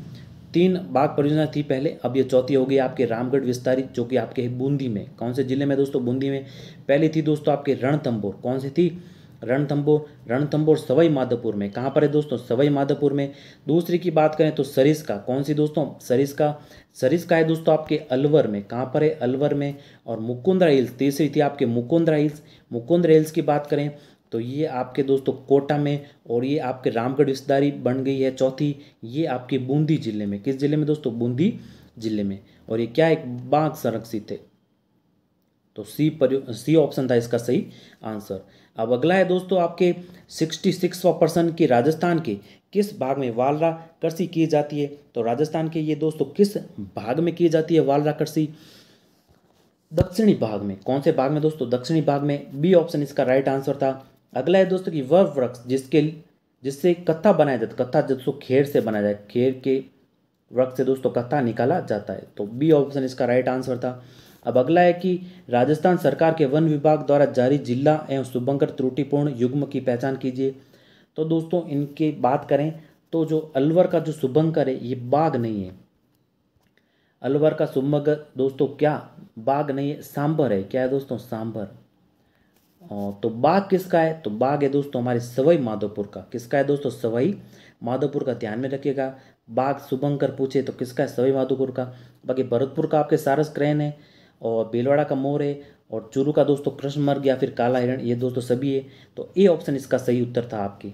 तीन बाघ परियोजना थी पहले अब ये चौथी हो गई आपके रामगढ़ विस्तारित जो कि आपके बूंदी में कौन से ज़िले में दोस्तों बूंदी में पहली थी दोस्तों आपके रणथम्बोर कौन सी थी रणथम्बोर रणथम्बोर सवाई माधोपुर में कहाँ पर है दोस्तों सवाई माधोपुर में दूसरी की बात करें तो सरिस का कौन सी दोस्तों सरिस का सरिस का है दोस्तों आपके अलवर में कहाँ पर है अलवर में और मुकुंदरा हिल्स तीसरी थी आपके मुकुंदरा हिल्स मुकुंदरा हिल्स की बात करें तो ये आपके दोस्तों कोटा में और ये आपके रामगढ़ रिश्तेदारी बन गई है चौथी ये आपके बूंदी जिले में किस जिले में दोस्तों बूंदी जिले में और ये क्या एक बाघ संरक्षित है तो सी पर सी ऑप्शन था इसका सही आंसर अब अगला है दोस्तों आपके सिक्सटी सिक्सवा पर्सन की राजस्थान के किस भाग में वालरा कृषि की जाती है तो राजस्थान के ये दोस्तों किस भाग में की जाती है वालरा कृषि दक्षिणी भाग में कौन से भाग में दोस्तों दक्षिणी भाग में बी ऑप्शन इसका राइट आंसर था अगला है दोस्तों की वह वृक्ष जिसके जिससे कत्था बनाया जाता कत्था दोस्तों खेर से बनाया जाए खेर के वृक्ष से दोस्तों कत्था निकाला जाता है तो बी ऑप्शन इसका राइट आंसर था अब अगला है कि राजस्थान सरकार के वन विभाग द्वारा जारी जिला एवं शुभंकर त्रुटिपूर्ण युग्म की पहचान कीजिए तो दोस्तों इनके बात करें तो जो अलवर का जो शुभंकर है ये बाघ नहीं है अलवर का शुभंकर दोस्तों क्या बाघ नहीं है सांभर है क्या है दोस्तों सांभर तो बाघ किसका है तो बाघ है दोस्तों हमारे सवाई माधोपुर का किसका है दोस्तों सवाई माधोपुर का ध्यान में रखिएगा बाघ शुभंकर पूछे तो किसका है सवाई माधोपुर का बाकी भरतपुर का आपके सारस क्रैन है और भीलवाड़ा का मोर है और चूरू का दोस्तों कृष्ण मर्ग या फिर काला हिरण ये दोस्तों सभी है तो ए ऑप्शन इसका सही उत्तर था आपकी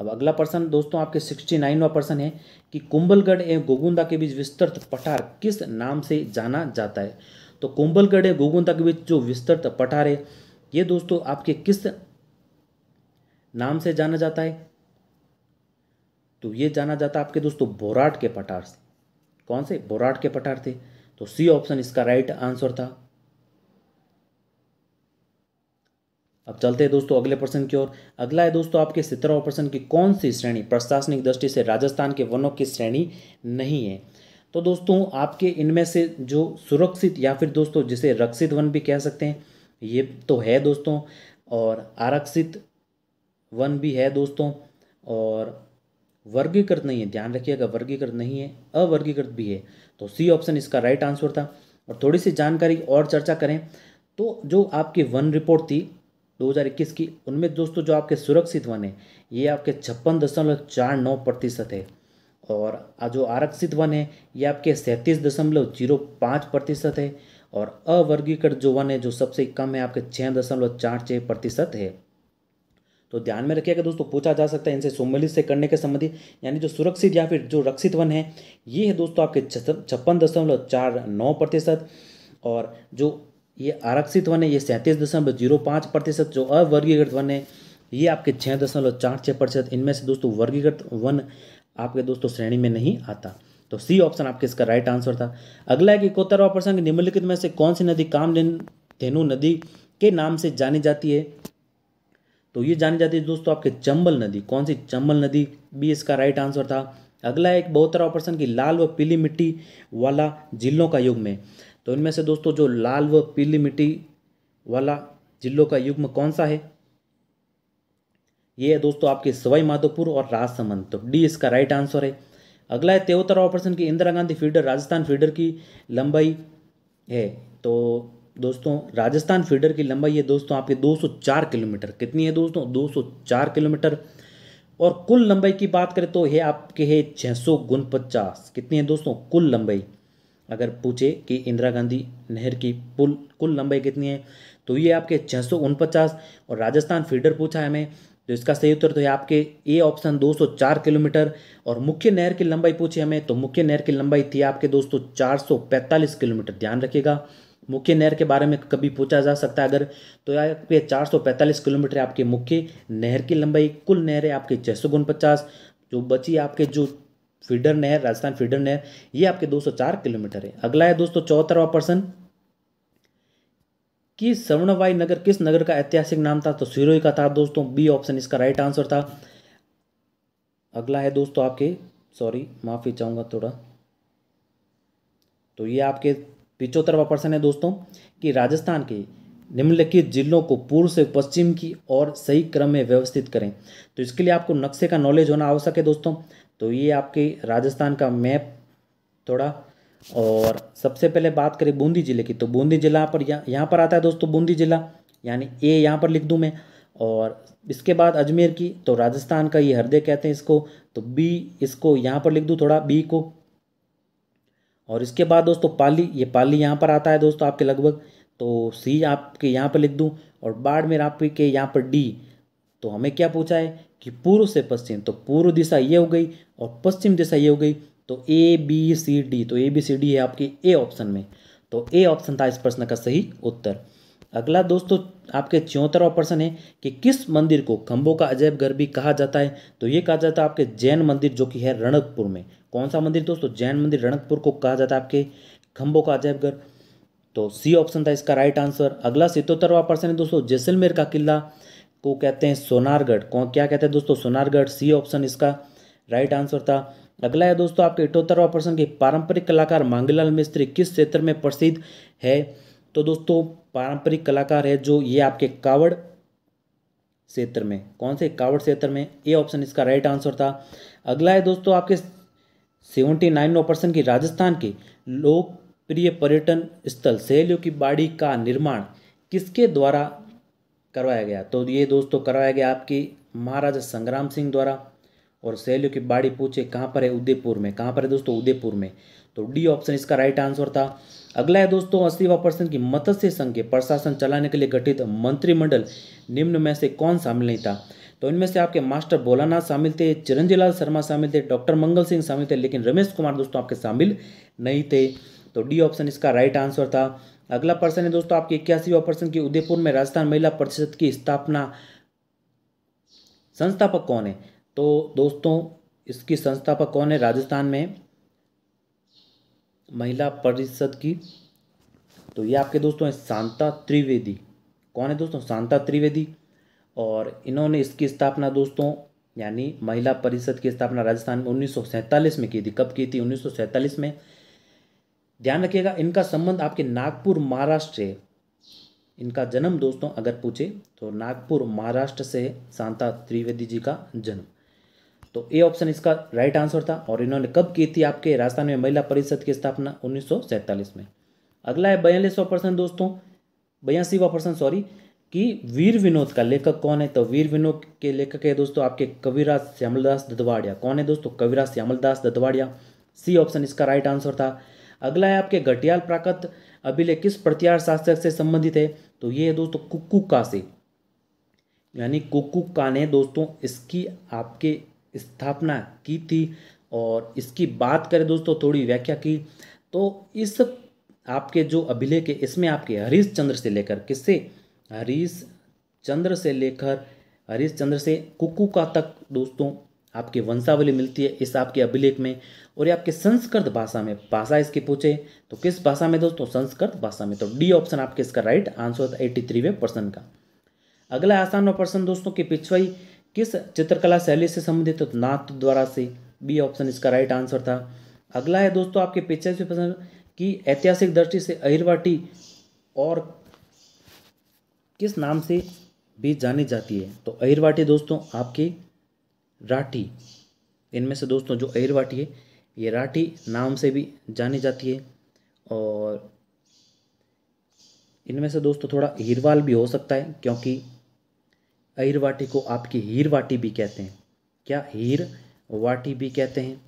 अब अगला प्रश्न दोस्तों आपके सिक्सटी नाइनवा प्रश्न है कि कुंबलगढ़ एवं गोगुंदा के बीच विस्तृत पठार किस नाम से जाना जाता है तो कुंभलगढ़ एवं गोगुंदा के बीच जो विस्तृत पठार है ये दोस्तों आपके किस नाम से जाना जाता है तो ये जाना जाता आपके दोस्तों बोराट के पठार से कौन से बोराट के पठार थे तो सी ऑप्शन इसका राइट आंसर था अब चलते हैं दोस्तों अगले प्रश्न की ओर अगला है दोस्तों आपके सत्रह प्रश्न की कौन सी श्रेणी प्रशासनिक दृष्टि से राजस्थान के वनों की श्रेणी नहीं है तो दोस्तों आपके इनमें से जो सुरक्षित या फिर दोस्तों जिसे रक्षित वन भी कह सकते हैं ये तो है दोस्तों और आरक्षित वन भी है दोस्तों और वर्गीकृत नहीं है ध्यान रखिएगा वर्गीकृत नहीं है अवर्गीकृत भी है तो सी ऑप्शन इसका राइट आंसर था और थोड़ी सी जानकारी और चर्चा करें तो जो आपकी वन रिपोर्ट थी 2021 की उनमें दोस्तों जो आपके सुरक्षित वन है ये आपके छप्पन दशमलव चार नौ प्रतिशत है और जो आरक्षित वन है ये आपके सैंतीस दशमलव जीरो पाँच प्रतिशत है और अवर्गीकृत जो वन है जो सबसे कम है आपके छः दशमलव चार छः प्रतिशत है तो ध्यान में रखिएगा दोस्तों पूछा जा सकता है इनसे सुमेलित से करने के संबंधी यानी जो सुरक्षित या फिर जो रक्षित वन है ये है दोस्तों आपके छप्पन दशमलव चार नौ प्रतिशत और जो ये आरक्षित वन है ये सैंतीस दशमलव जीरो पाँच प्रतिशत जो अवर्गीकृत वन है ये आपके छः दशमलव चार छः प्रतिशत इनमें से दोस्तों वर्गीकृत वन आपके दोस्तों श्रेणी में नहीं आता तो सी ऑप्शन आपके इसका राइट आंसर था अगला है कि इकोतरवा प्रसंग निम्नलिखित में से कौन सी नदी कामलेन धेनु नदी के नाम से जानी जाती है तो ये जानी जाती है दोस्तों आपके चंबल नदी कौन सी चंबल नदी बी इसका राइट आंसर था अगला है एक बहुतरा ऑपरेशन की लाल व पीली मिट्टी वाला जिलों का युग में तो इनमें से दोस्तों जो लाल व पीली मिट्टी वाला जिलों का में कौन सा है ये है दोस्तों आपके सवाई माधोपुर और राजसमंद तो डी इसका राइट आंसर है अगला है तेहत्तरवा ऑपरेशन की इंदिरा गांधी फीडर राजस्थान फीडर की लंबाई है तो दोस्तों राजस्थान फीडर की लंबाई है दोस्तों आपके 204 किलोमीटर कितनी है दोस्तों 204 किलोमीटर और कुल लंबाई की बात करें तो है आपके है छः सौ कितनी है दोस्तों कुल लंबाई अगर पूछे कि इंदिरा गांधी नहर की पुल कुल लंबाई कितनी है तो ये आपके छः सौ और राजस्थान फीडर पूछा है हमें तो इसका सही उत्तर तो है आपके ए ऑप्शन 204 किलोमीटर और मुख्य नहर की लंबाई पूछी हमें तो मुख्य नहर की लंबाई थी आपके दोस्तों 445 किलोमीटर ध्यान रखिएगा मुख्य नहर के बारे में कभी पूछा जा सकता है अगर तो आपके 445 किलोमीटर आपके मुख्य नहर की लंबाई कुल नहर है आपकी छः जो बची आपके जो फीडर नहर राजस्थान फीडर नहर ये आपके दो किलोमीटर है अगला है दोस्तों चौहत्तरवा प्रश्न कि सवर्णवाई नगर किस नगर का ऐतिहासिक नाम था तो सिरोही का था दोस्तों बी ऑप्शन इसका राइट आंसर था अगला है दोस्तों आपके सॉरी माफ़ी चाहूँगा थोड़ा तो ये आपके पिचोत्तरवा प्रश्न है दोस्तों कि राजस्थान के निम्नलिखित जिलों को पूर्व से पश्चिम की ओर सही क्रम में व्यवस्थित करें तो इसके लिए आपको नक्शे का नॉलेज होना आवश्यक है दोस्तों तो ये आपके राजस्थान का मैप थोड़ा और सबसे पहले बात करें बूंदी ज़िले की तो बूंदी ज़िला पर यहाँ यहाँ पर आता है दोस्तों बूंदी ज़िला यानी ए यहाँ पर लिख दूँ मैं और इसके बाद अजमेर की तो राजस्थान का ये हृदय कहते हैं इसको तो बी इसको यहाँ पर लिख दूँ थोड़ा बी को और इसके बाद दोस्तों पाली ये पाली यहाँ पर आता है दोस्तों आपके लगभग तो सी आपके यहाँ पर लिख दूँ और बाड़मेर आपके यहाँ पर डी तो हमें क्या पूछा है कि पूर्व से पश्चिम तो पूर्व दिशा ये हो गई और पश्चिम दिशा ये हो गई तो ए बी सी डी तो ए बी सी डी है आपके ए ऑप्शन में तो ए ऑप्शन था इस प्रश्न का सही उत्तर अगला दोस्तों आपके चौहत्तरवा प्रश्न है कि किस मंदिर को खम्बों का अजैब घर भी कहा जाता है तो ये कहा जाता है आपके जैन मंदिर जो कि है रणकपुर में कौन सा मंदिर दोस्तों जैन मंदिर रणकपुर को कहा जाता है आपके खंबो का अजैब घर तो सी ऑप्शन था इसका राइट आंसर अगला सितोत्तरवा प्रश्न है दोस्तों जैसलमेर का किला को कहते हैं सोनारगढ़ कौन क्या कहते हैं दोस्तों सोनारगढ़ सी ऑप्शन इसका राइट आंसर था अगला है दोस्तों आपके इटोत्तरवा प्रश्न की पारंपरिक कलाकार मांगीलाल मिस्त्री किस क्षेत्र में प्रसिद्ध है तो दोस्तों पारंपरिक कलाकार है जो ये आपके कावड़ क्षेत्र में कौन से कावड़ क्षेत्र में ये ऑप्शन इसका राइट आंसर था अगला है दोस्तों आपके सेवेंटी नाइन ऑपर्सन की राजस्थान के लोकप्रिय पर्यटन स्थल सहेलियों की बाड़ी का निर्माण किसके द्वारा करवाया गया तो ये दोस्तों करवाया गया आपकी महाराजा संग्राम सिंह द्वारा और सहेलियों की बाड़ी पूछे कहाँ पर है उदयपुर में कहाँ पर है दोस्तों उदयपुर में तो डी ऑप्शन इसका राइट आंसर था अगला है दोस्तों अस्सीवा परसेंट की मत्स्य संघ के प्रशासन चलाने के लिए गठित मंत्रिमंडल निम्न में से कौन शामिल नहीं था तो इनमें से आपके मास्टर भोलानाथ शामिल थे चिरंजीलाल शर्मा शामिल थे डॉक्टर मंगल सिंह शामिल थे लेकिन रमेश कुमार दोस्तों आपके शामिल नहीं थे तो डी ऑप्शन इसका राइट आंसर था अगला प्रश्न है दोस्तों आपके इक्यासीवा पर्सन की उदयपुर में राजस्थान महिला परिषद की स्थापना संस्थापक कौन है तो दोस्तों इसकी संस्थापक कौन है राजस्थान में महिला परिषद की तो ये आपके दोस्तों हैं शांता त्रिवेदी कौन है दोस्तों शांता त्रिवेदी और इन्होंने इसकी स्थापना दोस्तों यानी महिला परिषद की स्थापना राजस्थान में उन्नीस में की थी कब की थी उन्नीस में ध्यान रखिएगा इनका संबंध आपके नागपुर महाराष्ट्र है इनका जन्म दोस्तों अगर पूछे तो नागपुर महाराष्ट्र से शांता त्रिवेदी जी का जन्म तो ए ऑप्शन इसका राइट आंसर था और इन्होंने कब की थी आपके राजस्थान में महिला परिषद की स्थापना उन्नीस में अगला है बयालीसवा प्रश्न दोस्तों बयासीवा प्रश्न सॉरी कि वीर विनोद का लेखक कौन है तो वीर विनोद के लेखक है दोस्तों आपके कविराज श्यामलदास ददवाड़िया कौन है दोस्तों कविराज श्यामलदास ददवाड़िया सी ऑप्शन इसका राइट आंसर था अगला है आपके घटियाल प्राकृत अभिलेख किस प्रत्यार शासक से संबंधित है तो ये है दोस्तों कुक्कू का से यानी कुक्कू का ने दोस्तों इसकी आपके स्थापना की थी और इसकी बात करें दोस्तों थोड़ी व्याख्या की तो इस आपके जो अभिलेख है इसमें आपके हरीश चंद्र से लेकर किससे हरीश चंद्र से लेकर हरीश चंद्र से कुकू का तक दोस्तों आपकी वंशावली मिलती है इस आपके अभिलेख में और ये आपके संस्कृत भाषा में भाषा इसके पूछे तो किस भाषा में दोस्तों संस्कृत भाषा में तो डी ऑप्शन आपके इसका राइट आंसर होता है एट्टी थ्रीवे पर्सन का अगला आसान प्रश्न दोस्तों की पिछवाई किस चित्रकला शैली से संबंधित तो नाथ द्वारा से बी ऑप्शन इसका राइट आंसर था अगला है दोस्तों आपके पिचासी पसंद की ऐतिहासिक दृष्टि से अहिरवाटी और किस नाम से भी जानी जाती है तो अहिरवाटी दोस्तों आपकी राठी इनमें से दोस्तों जो अहिरवाटी है ये राठी नाम से भी जानी जाती है और इनमें से दोस्तों थोड़ा हीरवाल भी हो सकता है क्योंकि अहिरवाटी को आपकी हीरवाटी भी कहते हैं क्या हीर वाटी भी कहते हैं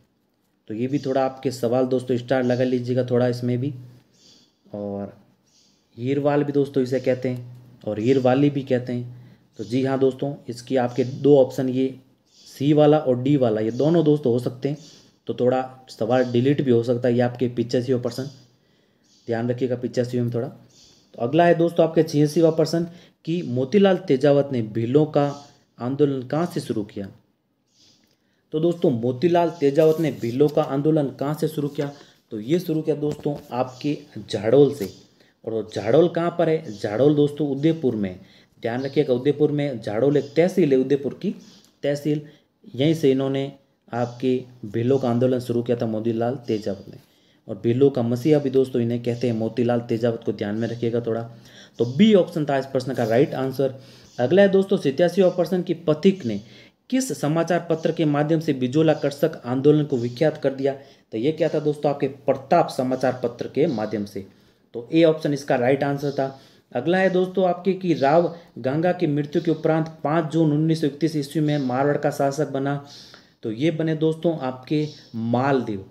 तो ये भी थोड़ा आपके सवाल दोस्तों स्टार लगा लीजिएगा थोड़ा इसमें भी और हीरवाल भी दोस्तों इसे कहते हैं और हीर वाली भी कहते हैं तो जी हाँ दोस्तों इसकी आपके दो ऑप्शन ये सी वाला और डी वाला ये दोनों दोस्त हो सकते हैं तो थोड़ा सवाल डिलीट भी हो सकता है ये आपके ओ पर्सन ध्यान रखिएगा पिचासी में थोड़ा अगला है दोस्तों आपके छियासीवा प्रश्न कि मोतीलाल तेजावत ने भीलों का आंदोलन कहाँ से शुरू किया तो दोस्तों मोतीलाल तेजावत ने भीलों का आंदोलन कहाँ से शुरू किया तो ये शुरू किया दोस्तों आपके झाड़ोल से और झाड़ोल कहाँ पर है झाड़ोल दोस्तों उदयपुर में ध्यान रखिएगा उदयपुर में झाड़ोल एक तहसील है उदयपुर की तहसील यहीं से इन्होंने आपके भीलों का आंदोलन शुरू किया था मोतीलाल तेजावत ने और बिल्लो का मसीहा भी दोस्तों इन्हें कहते हैं मोतीलाल तेजावत को ध्यान में रखिएगा थोड़ा तो बी ऑप्शन था इस प्रश्न का राइट आंसर अगला है दोस्तों सितयासी ऑपरेशन की पथिक ने किस समाचार पत्र के माध्यम से बिजोला कर्षक आंदोलन को विख्यात कर दिया तो ये क्या था दोस्तों आपके प्रताप समाचार पत्र के माध्यम से तो ए ऑप्शन इसका राइट आंसर था अगला है दोस्तों आपके कि राव गंगा की मृत्यु के उपरांत पाँच जून उन्नीस सौ ईस्वी में मारवाड़ का शासक बना तो ये बने दोस्तों आपके मालदेव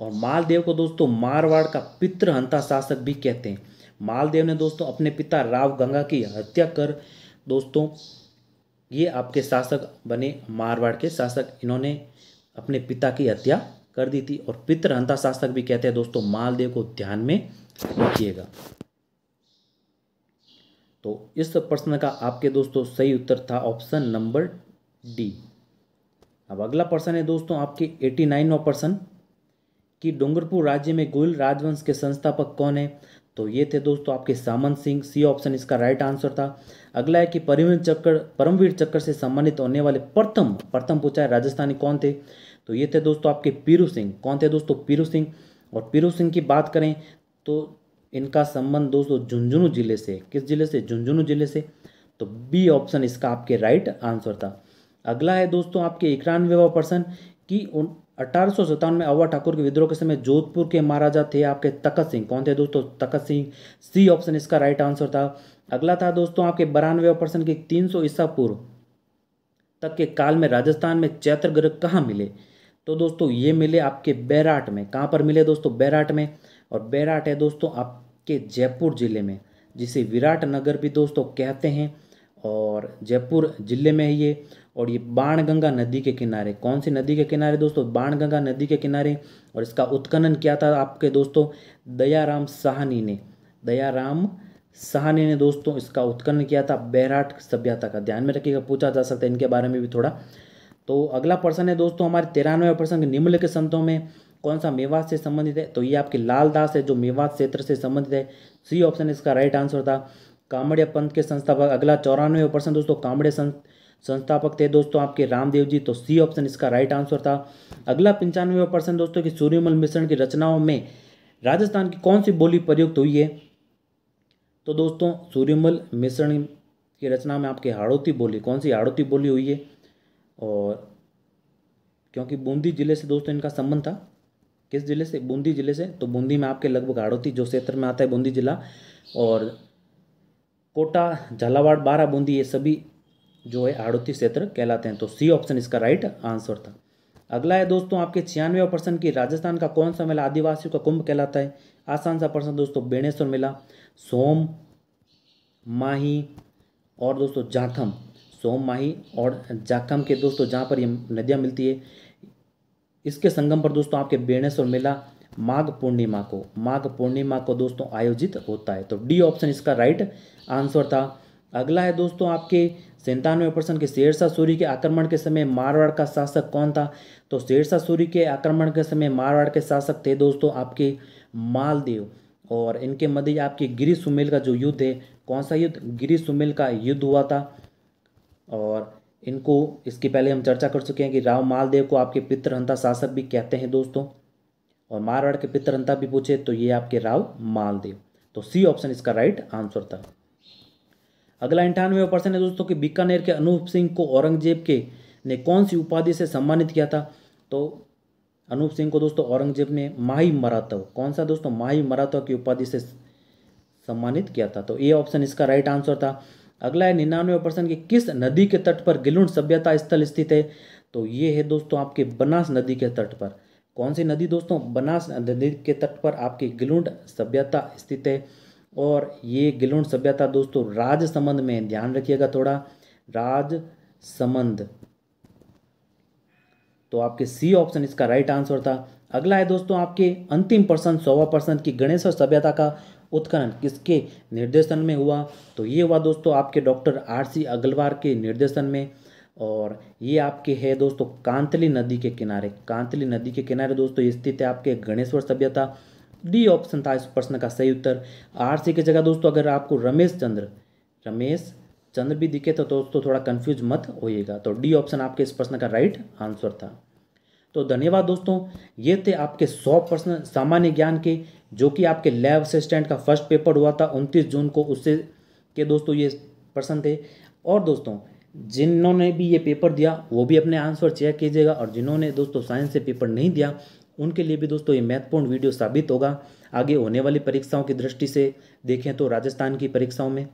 और मालदेव को दोस्तों मारवाड़ का पितृहंता शासक भी कहते हैं मालदेव ने दोस्तों अपने पिता राव गंगा की हत्या कर दोस्तों ये आपके शासक बने मारवाड़ के शासक इन्होंने अपने पिता की हत्या कर दी थी और पितृहंता शासक भी कहते हैं दोस्तों मालदेव को ध्यान में रखिएगा तो इस प्रश्न का आपके दोस्तों सही उत्तर था ऑप्शन नंबर डी अब अगला प्रश्न है दोस्तों आपके एटी नाइनवा प्रश्न कि डूंगरपुर राज्य में गोयल राजवंश के संस्थापक कौन है तो ये थे दोस्तों आपके सामंत सिंह सी ऑप्शन इसका राइट आंसर था अगला है कि परमवीर चक्कर परमवीर चक्कर से सम्मानित होने वाले प्रथम प्रथम पूछा है राजस्थानी कौन थे तो ये थे दोस्तों आपके पीरू सिंह कौन थे दोस्तों पीरू सिंह और पीरू सिंह की बात करें तो इनका संबंध दोस्तों झुंझुनू जिले से किस जिले से झुंझुनू जिले से तो बी ऑप्शन इसका आपके राइट आंसर था अगला है दोस्तों आपके इक्यानवेवा पर्सन कि अठारह में अवा ठाकुर के विद्रोह के समय जोधपुर के महाराजा थे आपके तखत सिंह कौन थे दोस्तों तखत सिंह सी ऑप्शन इसका राइट आंसर था अगला था दोस्तों आपके बारानवे परसेंट के तीन सौ ईसा पूर्व तक के काल में राजस्थान में चैत्र ग्रह कहाँ मिले तो दोस्तों ये मिले आपके बैराट में कहाँ पर मिले दोस्तों बैराट में और बैराट है दोस्तों आपके जयपुर ज़िले में जिसे विराट नगर भी दोस्तों कहते हैं और जयपुर ज़िले में है ये और ये बाणगंगा नदी के किनारे कौन सी नदी के किनारे दोस्तों बाणगंगा नदी के किनारे और इसका उत्खनन किया था आपके दोस्तों दयाराम साहनी ने दयाराम साहनी ने दोस्तों इसका उत्खनन किया था बैराट सभ्यता का ध्यान में रखिएगा पूछा जा सकता है इनके बारे में भी थोड़ा तो अगला प्रश्न है दोस्तों हमारे तिरानवे प्रसंग निम्न के संतों में कौन सा मेवात से संबंधित है तो ये आपके लाल दास है जो मेवात क्षेत्र से संबंधित है सी ऑप्शन इसका राइट आंसर था कामड़िया पंथ के संस्थापक अगला चौरानवे प्रश्न दोस्तों कामड़े संत संस्थापक थे दोस्तों आपके रामदेव जी तो सी ऑप्शन इसका राइट आंसर था अगला पंचानवे परसेंट दोस्तों की सूर्यमल मिश्रण की रचनाओं में राजस्थान की कौन सी बोली प्रयुक्त हुई है तो दोस्तों सूर्यमल मिश्रण की रचना में आपके हाड़ौती बोली कौन सी हाड़ौती बोली हुई है और क्योंकि बूंदी जिले से दोस्तों इनका संबंध था किस जिले से बूंदी जिले से तो बूंदी में आपके लगभग हाड़ौती जो क्षेत्र में आता है बूंदी जिला और कोटा झालावाड़ बारह बूंदी ये सभी जो है आड़ोती क्षेत्र कहलाते हैं तो सी ऑप्शन इसका राइट आंसर था अगला है दोस्तों आपके छियानवे प्रश्न की राजस्थान का कौन सा मेला आदिवासियों का कुंभ कहलाता है आसान सा प्रश्न दोस्तों बेणेश्वर मेला सोम माही और दोस्तों जाखम सोम माही और जाखम के दोस्तों जहाँ पर ये नदियाँ मिलती है इसके संगम पर दोस्तों आपके बेणेश्वर मेला माघ पूर्णिमा को माघ पूर्णिमा को दोस्तों आयोजित होता है तो डी ऑप्शन इसका राइट आंसर था अगला है दोस्तों आपके सैंतानवे परसेंट के शेरशाह सूरी के आक्रमण के समय मारवाड़ का शासक कौन था तो शेरशाह सूरी के आक्रमण के समय मारवाड़ के शासक थे दोस्तों आपके मालदेव और इनके मध्य आपके गिरी सुमेल का जो युद्ध है कौन सा युद्ध गिरी सुमेल का युद्ध हुआ था और इनको इसके पहले हम चर्चा कर चुके हैं कि राव मालदेव को आपके पितृहंता शासक भी कहते हैं दोस्तों और मारवाड़ के पितृहंता भी पूछे तो ये आपके राव मालदेव तो सी ऑप्शन इसका राइट आंसर था अगला अंठानवे प्रश्न है दोस्तों कि बीकानेर के अनूप सिंह को औरंगजेब के ने कौन सी उपाधि से सम्मानित किया था तो अनूप सिंह को दोस्तों औरंगजेब ने माही मरातव कौन सा दोस्तों माही मरातव की उपाधि से सम्मानित किया था तो ये ऑप्शन इसका राइट आंसर था अगला है निन्यानवे परसेंट कि किस नदी के तट पर गिलुंड सभ्यता स्थल स्थित है तो ये है दोस्तों आपके बनास नदी के तट पर कौन सी नदी दोस्तों बनास नदी के तट पर आपकी गिलुंड सभ्यता स्थित है और ये गिलोण सभ्यता दोस्तों राज संबंध में ध्यान रखिएगा थोड़ा राज संबंध तो आपके सी ऑप्शन इसका राइट आंसर था अगला है दोस्तों आपके अंतिम पर्सन सोवा पर्सन की गणेश्वर सभ्यता का उत्खनन किसके निर्देशन में हुआ तो ये हुआ दोस्तों आपके डॉक्टर आर सी अग्रवाल के निर्देशन में और ये आपके है दोस्तों कांतली नदी के किनारे कांतली नदी के किनारे दोस्तों स्थित है आपके गणेश्वर सभ्यता डी ऑप्शन था इस प्रश्न का सही उत्तर आर सी की जगह दोस्तों अगर आपको रमेश चंद्र रमेश चंद्र भी दिखे तो दोस्तों थोड़ा कन्फ्यूज मत होइएगा तो डी ऑप्शन आपके इस प्रश्न का राइट आंसर था तो धन्यवाद दोस्तों ये थे आपके सौ प्रश्न सामान्य ज्ञान के जो कि आपके लैब असिस्टेंट का फर्स्ट पेपर हुआ था उनतीस जून को उससे के दोस्तों ये प्रश्न थे और दोस्तों जिन्होंने भी ये पेपर दिया वो भी अपने आंसर चेक कीजिएगा और जिन्होंने दोस्तों साइंस से पेपर नहीं दिया उनके लिए भी दोस्तों ये महत्वपूर्ण वीडियो साबित होगा आगे होने वाली परीक्षाओं की दृष्टि से देखें तो राजस्थान की परीक्षाओं में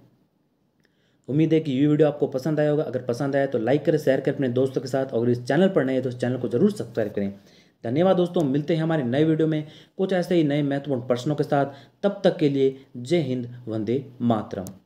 उम्मीद है कि ये वीडियो आपको पसंद आया होगा अगर पसंद आया तो लाइक करें शेयर करें अपने दोस्तों के साथ और इस चैनल पर नए हैं तो इस चैनल को जरूर सब्सक्राइब करें धन्यवाद दोस्तों मिलते हैं हमारे नए वीडियो में कुछ ऐसे ही नए महत्वपूर्ण प्रश्नों के साथ तब तक के लिए जय हिंद वंदे मातरम